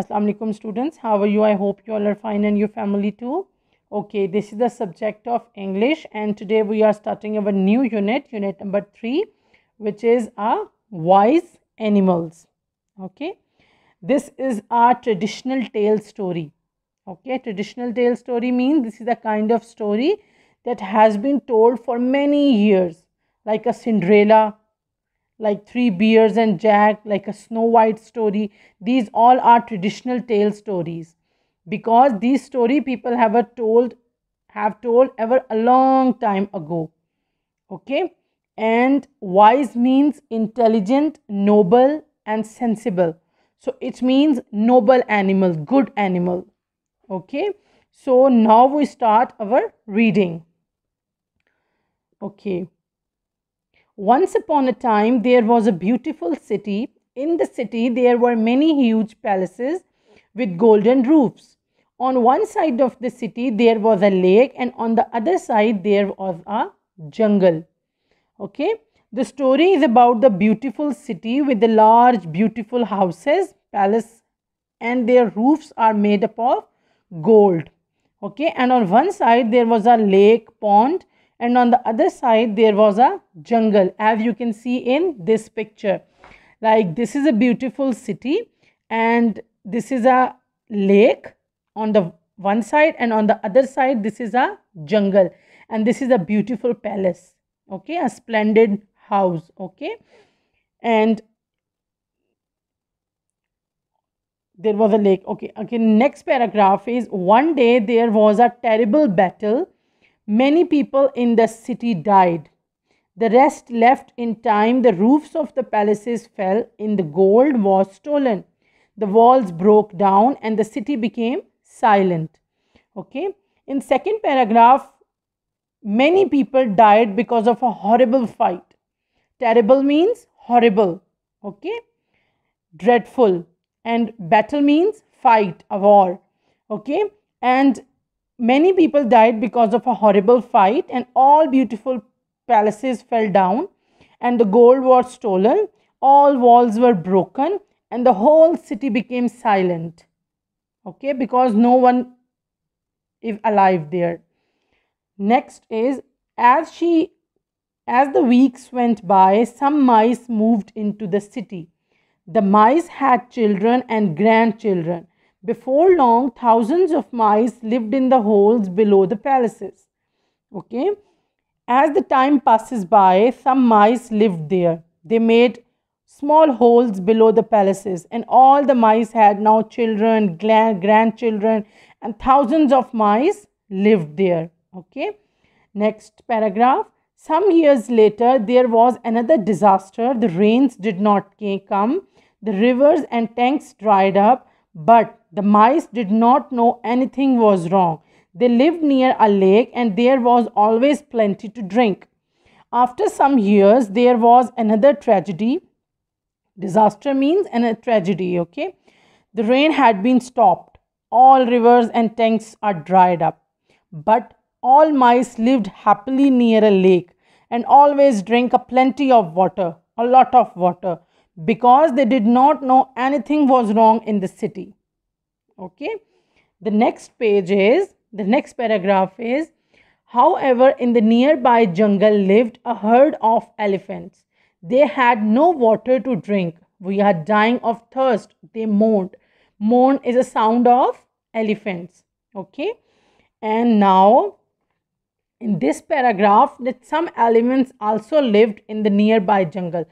Assalamu alaikum students how are you I hope you all are fine and your family too okay this is the subject of English and today we are starting our new unit unit number 3 which is our wise animals okay this is our traditional tale story okay traditional tale story means this is a kind of story that has been told for many years like a Cinderella like Three Bears and Jack, like a Snow White story. These all are traditional tale stories because these story people have a told have told ever a long time ago. Okay, and wise means intelligent, noble, and sensible. So it means noble animal, good animal. Okay, so now we start our reading. Okay. Once upon a time, there was a beautiful city. In the city, there were many huge palaces with golden roofs. On one side of the city, there was a lake, and on the other side, there was a jungle. Okay, the story is about the beautiful city with the large, beautiful houses, palace, and their roofs are made up of gold. Okay, and on one side, there was a lake, pond, and on the other side there was a jungle as you can see in this picture like this is a beautiful city and this is a lake on the one side and on the other side this is a jungle and this is a beautiful palace okay a splendid house okay and there was a lake okay okay next paragraph is one day there was a terrible battle Many people in the city died. The rest left in time. The roofs of the palaces fell, In the gold was stolen. The walls broke down, and the city became silent. Okay. In second paragraph, many people died because of a horrible fight. Terrible means horrible. Okay. Dreadful. And battle means fight, a war. Okay. And Many people died because of a horrible fight, and all beautiful palaces fell down, and the gold was stolen, all walls were broken, and the whole city became silent. Okay, because no one is alive there. Next is as she as the weeks went by, some mice moved into the city. The mice had children and grandchildren, before long, thousands of mice lived in the holes below the palaces. Okay. As the time passes by, some mice lived there. They made small holes below the palaces, and all the mice had now children, grandchildren, and thousands of mice lived there. Okay. Next paragraph. Some years later, there was another disaster. The rains did not come, the rivers and tanks dried up, but the mice did not know anything was wrong. They lived near a lake and there was always plenty to drink. After some years, there was another tragedy. Disaster means a tragedy, okay? The rain had been stopped. All rivers and tanks are dried up. But all mice lived happily near a lake and always drank a plenty of water, a lot of water because they did not know anything was wrong in the city. Okay. The next page is, the next paragraph is, however, in the nearby jungle lived a herd of elephants. They had no water to drink. We are dying of thirst. They moaned. Moan is a sound of elephants. Okay. And now, in this paragraph, that some elephants also lived in the nearby jungle.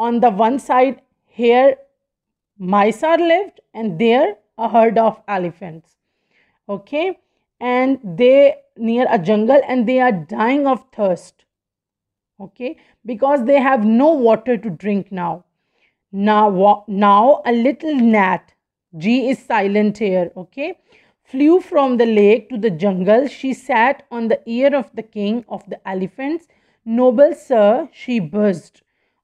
On the one side, here mice are left and there a herd of elephants. Okay, and they near a jungle and they are dying of thirst. Okay, because they have no water to drink now. Now, now a little gnat, G is silent here, okay, flew from the lake to the jungle. She sat on the ear of the king of the elephants. Noble sir, she buzzed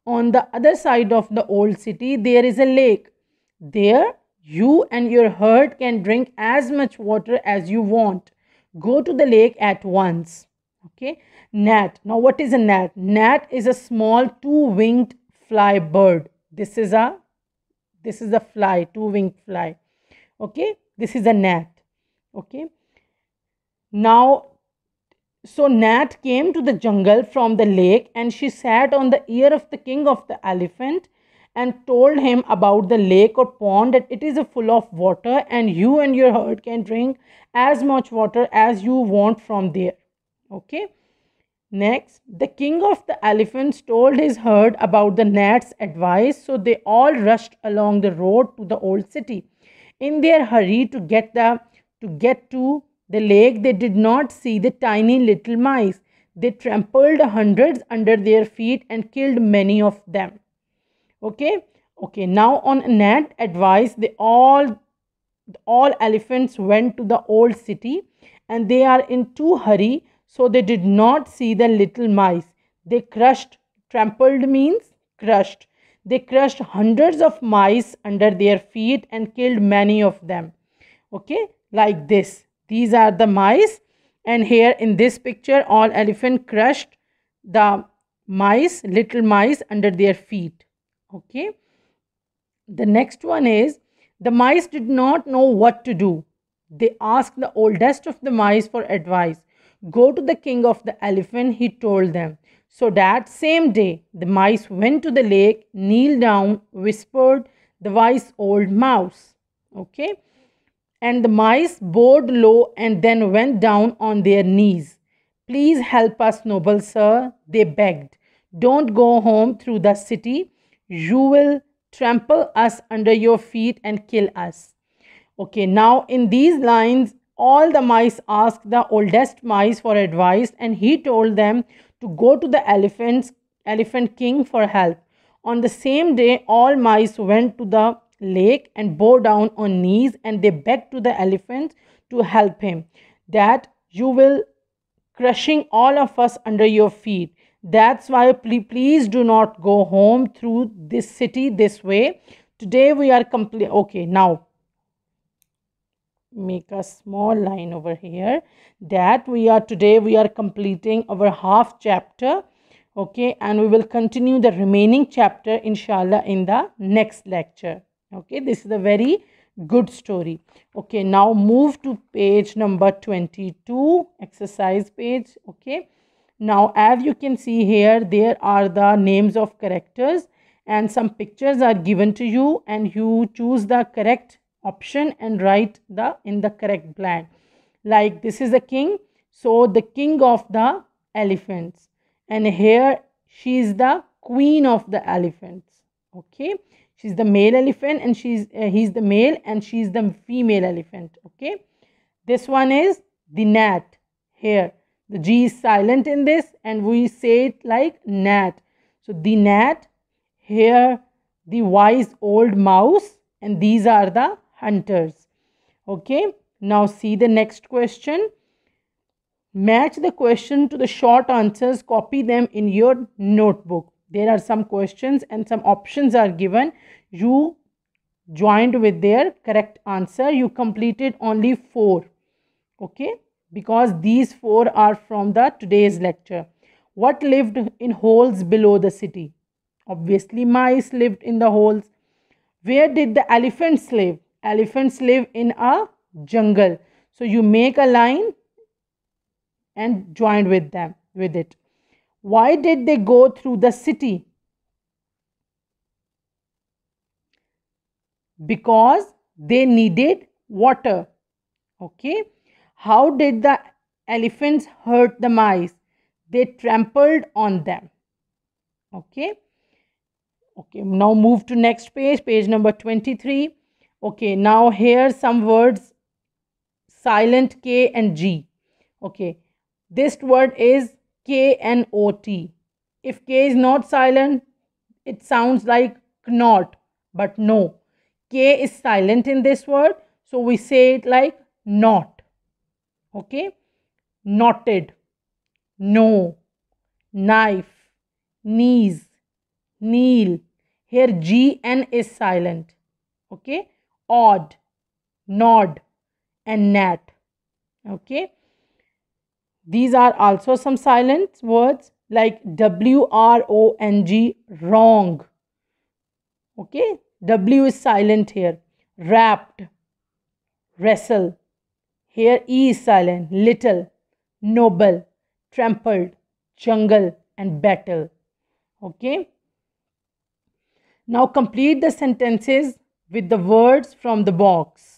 on the other side of the old city, there is a lake. There, you and your herd can drink as much water as you want. Go to the lake at once. Okay. Gnat. Now, what is a gnat? Gnat is a small two-winged fly bird. This is a this is a fly, two-winged fly. Okay. This is a gnat. Okay. Now, so Nat came to the jungle from the lake and she sat on the ear of the king of the elephant and told him about the lake or pond that it is full of water and you and your herd can drink as much water as you want from there. Okay. Next, the king of the elephants told his herd about the gnat's advice, so they all rushed along the road to the old city in their hurry to get the to get to the lake they did not see the tiny little mice. They trampled hundreds under their feet and killed many of them. Okay, okay. Now on Nat' advice, they all all elephants went to the old city and they are in too hurry so they did not see the little mice they crushed trampled means crushed they crushed hundreds of mice under their feet and killed many of them okay like this these are the mice and here in this picture all elephant crushed the mice, little mice under their feet. Okay. The next one is the mice did not know what to do. They asked the oldest of the mice for advice. Go to the king of the elephant, he told them. So that same day, the mice went to the lake, kneeled down, whispered the wise old mouse. Okay and the mice bowed low and then went down on their knees. Please help us, noble sir, they begged. Don't go home through the city. You will trample us under your feet and kill us. Okay, now in these lines, all the mice asked the oldest mice for advice and he told them to go to the elephants, elephant king for help. On the same day, all mice went to the lake and bow down on knees and they begged to the elephant to help him that you will crushing all of us under your feet that's why please do not go home through this city this way today we are complete okay now make a small line over here that we are today we are completing our half chapter okay and we will continue the remaining chapter inshallah in the next lecture okay this is a very good story okay now move to page number 22 exercise page okay now as you can see here there are the names of characters and some pictures are given to you and you choose the correct option and write the in the correct blank like this is a king so the king of the elephants and here she is the queen of the elephants okay she's the male elephant and she's uh, he's the male and she's the female elephant okay this one is the gnat here the g is silent in this and we say it like gnat so the gnat here the wise old mouse and these are the hunters okay now see the next question match the question to the short answers copy them in your notebook there are some questions and some options are given you joined with their correct answer you completed only four okay because these four are from the today's lecture what lived in holes below the city obviously mice lived in the holes where did the elephants live elephants live in a jungle so you make a line and joined with them with it why did they go through the city? Because they needed water. Okay. How did the elephants hurt the mice? They trampled on them. Okay. Okay. Now move to next page, page number 23. Okay. Now here some words silent K and G. Okay. This word is K and O T. If K is not silent, it sounds like knot, but no. K is silent in this word, so we say it like not. Okay? Knotted, no, knife, knees, kneel. Here G and is silent. Okay? Odd, nod, and gnat. Okay? These are also some silent words like W R O N G, wrong. Okay, W is silent here. Wrapped, wrestle. Here E is silent. Little, noble, trampled, jungle, and battle. Okay. Now complete the sentences with the words from the box.